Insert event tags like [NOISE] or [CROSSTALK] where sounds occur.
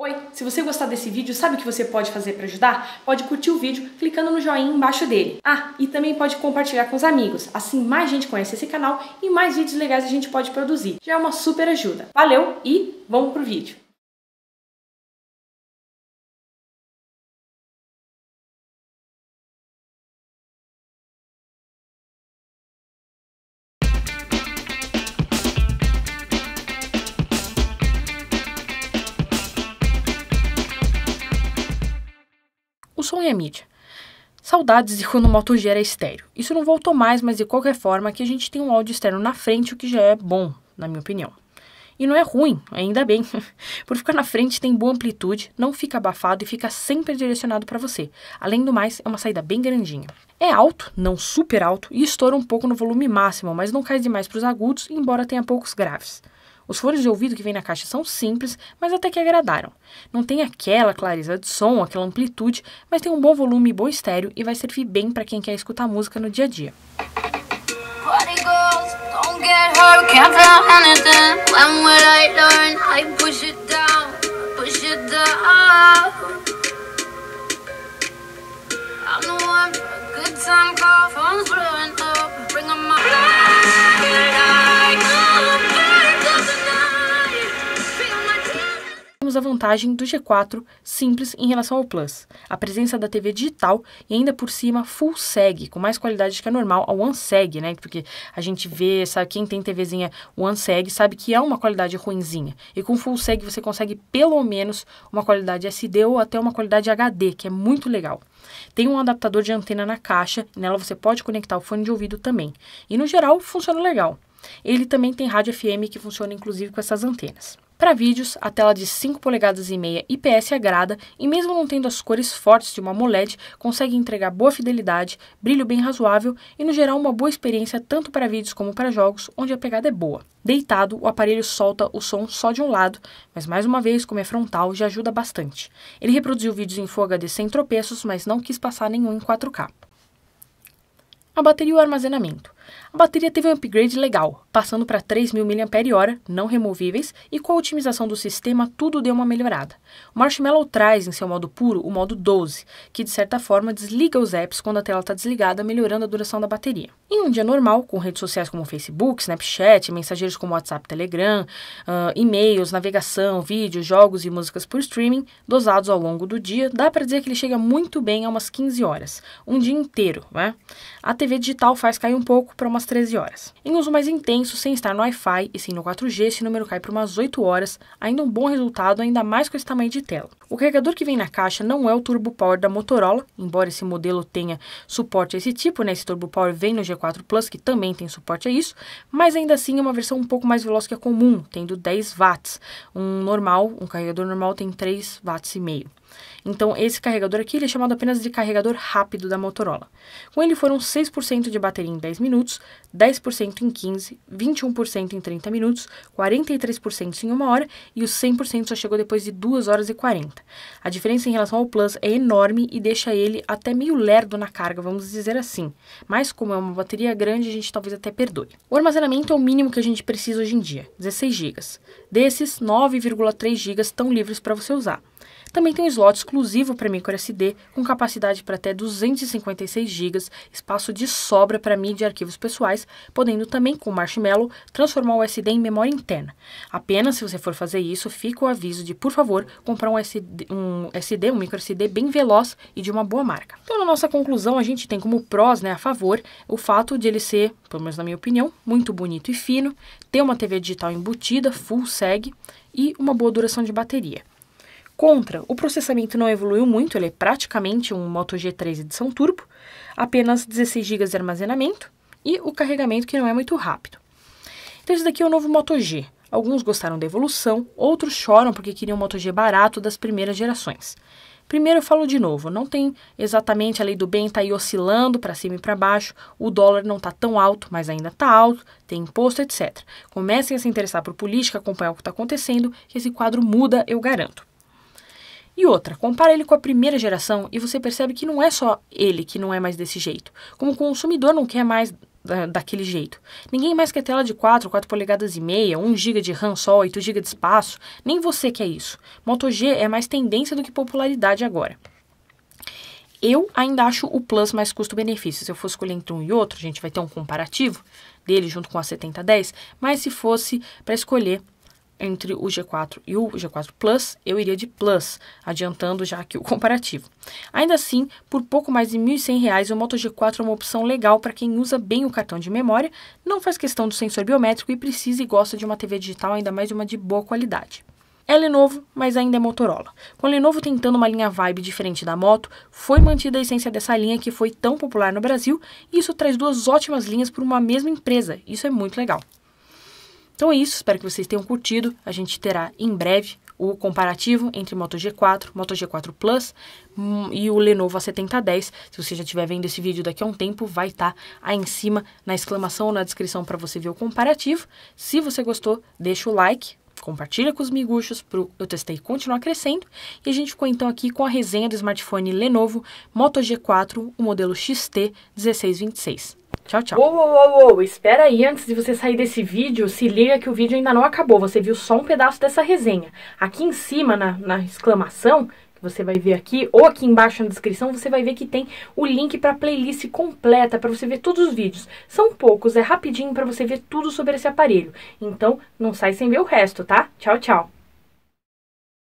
Oi, se você gostar desse vídeo, sabe o que você pode fazer para ajudar? Pode curtir o vídeo clicando no joinha embaixo dele. Ah, e também pode compartilhar com os amigos, assim mais gente conhece esse canal e mais vídeos legais a gente pode produzir. Já é uma super ajuda. Valeu e vamos pro vídeo! O som e a mídia. Saudades de quando o Moto G era estéreo. Isso não voltou mais, mas de qualquer forma aqui a gente tem um áudio externo na frente, o que já é bom, na minha opinião. E não é ruim, ainda bem. [LAUGHS] Por ficar na frente tem boa amplitude, não fica abafado e fica sempre direcionado para você. Além do mais, é uma saída bem grandinha. É alto, não super alto, e estoura um pouco no volume máximo, mas não cai demais para os agudos, embora tenha poucos graves. Os fones de ouvido que vem na caixa são simples, mas até que agradaram. Não tem aquela clareza de som, aquela amplitude, mas tem um bom volume e bom estéreo e vai servir bem para quem quer escutar música no dia a dia. Party girls, don't get hurt, can't a vantagem do G4 simples em relação ao Plus, a presença da TV digital e ainda por cima full seg, com mais qualidade que a normal ao Seg, né? Porque a gente vê, sabe, quem tem TVzinha Seg sabe que é uma qualidade ruinzinha. E com full seg você consegue pelo menos uma qualidade SD ou até uma qualidade HD, que é muito legal. Tem um adaptador de antena na caixa, e nela você pode conectar o fone de ouvido também. E no geral funciona legal. Ele também tem rádio FM que funciona inclusive com essas antenas. Para vídeos, a tela de 5 polegadas e meia IPS agrada e mesmo não tendo as cores fortes de uma AMOLED, consegue entregar boa fidelidade, brilho bem razoável e no geral uma boa experiência tanto para vídeos como para jogos, onde a pegada é boa. Deitado, o aparelho solta o som só de um lado, mas mais uma vez, como é frontal, já ajuda bastante. Ele reproduziu vídeos em Full HD sem tropeços, mas não quis passar nenhum em 4K. A bateria e o armazenamento. A bateria teve um upgrade legal, passando para 3.000 mAh não removíveis e com a otimização do sistema tudo deu uma melhorada. O Marshmallow traz em seu modo puro o modo 12, que de certa forma desliga os apps quando a tela está desligada, melhorando a duração da bateria. Em um dia normal, com redes sociais como Facebook, Snapchat, mensageiros como WhatsApp, Telegram, uh, e-mails, navegação, vídeos, jogos e músicas por streaming, dosados ao longo do dia, dá para dizer que ele chega muito bem a umas 15 horas, um dia inteiro, né? A TV digital faz cair um pouco, para umas 13 horas. Em uso mais intenso, sem estar no Wi-Fi e sim no 4G, esse número cai para umas 8 horas, ainda um bom resultado, ainda mais com esse tamanho de tela. O carregador que vem na caixa não é o Turbo Power da Motorola, embora esse modelo tenha suporte a esse tipo, né? Esse Turbo Power vem no G4 Plus, que também tem suporte a isso, mas ainda assim é uma versão um pouco mais veloz que a comum, tendo 10 watts. Um normal, um carregador normal tem 3 watts e meio. Então, esse carregador aqui ele é chamado apenas de carregador rápido da Motorola. Com ele foram 6% de bateria em 10 minutos, 10% em 15, 21% em 30 minutos, 43% em 1 hora e os 100% só chegou depois de 2 horas e 40. A diferença em relação ao Plus é enorme e deixa ele até meio lerdo na carga, vamos dizer assim. Mas como é uma bateria grande, a gente talvez até perdoe. O armazenamento é o mínimo que a gente precisa hoje em dia, 16 GB. Desses, 9,3 GB estão livres para você usar. Também tem um slot exclusivo para microSD, com capacidade para até 256 GB, espaço de sobra para mídia e arquivos pessoais, podendo também, com o Marshmallow, transformar o SD em memória interna. Apenas se você for fazer isso, fica o aviso de, por favor, comprar um SD, um, SD, um microSD bem veloz e de uma boa marca. Então, na nossa conclusão, a gente tem como prós, né, a favor, o fato de ele ser, pelo menos na minha opinião, muito bonito e fino, ter uma TV digital embutida, full SEG e uma boa duração de bateria. Contra, o processamento não evoluiu muito, ele é praticamente um Moto G3 edição turbo, apenas 16 GB de armazenamento e o carregamento que não é muito rápido. Então esse daqui é o novo Moto G. Alguns gostaram da evolução, outros choram porque queriam um Moto G barato das primeiras gerações. Primeiro eu falo de novo, não tem exatamente a lei do bem está aí oscilando para cima e para baixo, o dólar não está tão alto, mas ainda está alto, tem imposto, etc. Comecem a se interessar por política, acompanhar o que está acontecendo, que esse quadro muda, eu garanto. E outra, compara ele com a primeira geração e você percebe que não é só ele que não é mais desse jeito. Como o consumidor não quer mais da, daquele jeito. Ninguém mais quer tela de 4, 4 polegadas e meia, 1 GB de RAM só, 8 GB de espaço, nem você quer isso. Moto G é mais tendência do que popularidade agora. Eu ainda acho o Plus mais custo-benefício. Se eu fosse escolher entre um e outro, a gente vai ter um comparativo dele junto com a 7010, mas se fosse para escolher, entre o G4 e o G4 Plus, eu iria de Plus, adiantando já aqui o comparativo. Ainda assim, por pouco mais de R$ 1.100, o Moto G4 é uma opção legal para quem usa bem o cartão de memória, não faz questão do sensor biométrico e precisa e gosta de uma TV digital, ainda mais uma de boa qualidade. É Lenovo, mas ainda é Motorola. Com a Lenovo tentando uma linha vibe diferente da moto, foi mantida a essência dessa linha que foi tão popular no Brasil, e isso traz duas ótimas linhas por uma mesma empresa. Isso é muito legal. Então é isso, espero que vocês tenham curtido. A gente terá em breve o comparativo entre Moto G4, Moto G4 Plus hum, e o Lenovo A7010. Se você já estiver vendo esse vídeo daqui a um tempo, vai estar tá aí em cima na exclamação ou na descrição para você ver o comparativo. Se você gostou, deixa o like, compartilha com os miguxos pro Eu Testei continuar crescendo. E a gente ficou então aqui com a resenha do smartphone Lenovo Moto G4, o modelo XT1626. Tchau, tchau. Uou, uou, uou, espera aí, antes de você sair desse vídeo, se liga que o vídeo ainda não acabou, você viu só um pedaço dessa resenha. Aqui em cima, na, na exclamação, você vai ver aqui, ou aqui embaixo na descrição, você vai ver que tem o link para playlist completa, para você ver todos os vídeos. São poucos, é rapidinho para você ver tudo sobre esse aparelho. Então, não sai sem ver o resto, tá? Tchau, tchau!